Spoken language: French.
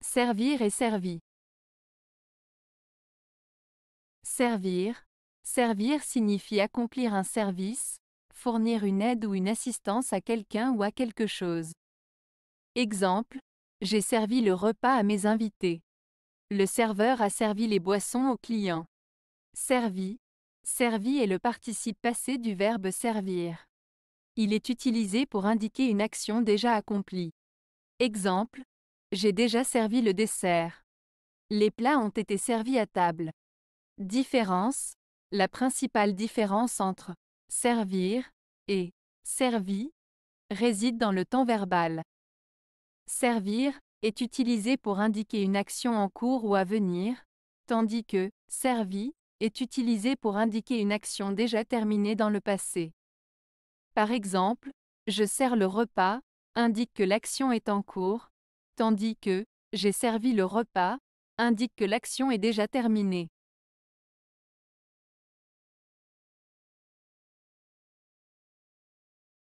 Servir et servi. Servir. Servir signifie accomplir un service, fournir une aide ou une assistance à quelqu'un ou à quelque chose. Exemple, j'ai servi le repas à mes invités. Le serveur a servi les boissons aux clients. Servi. Servi est le participe passé du verbe servir. Il est utilisé pour indiquer une action déjà accomplie. Exemple, j'ai déjà servi le dessert. Les plats ont été servis à table. Différence La principale différence entre servir et servi réside dans le temps verbal. Servir est utilisé pour indiquer une action en cours ou à venir, tandis que servi est utilisé pour indiquer une action déjà terminée dans le passé. Par exemple, je sers le repas indique que l'action est en cours, tandis que j'ai servi le repas, indique que l'action est déjà terminée.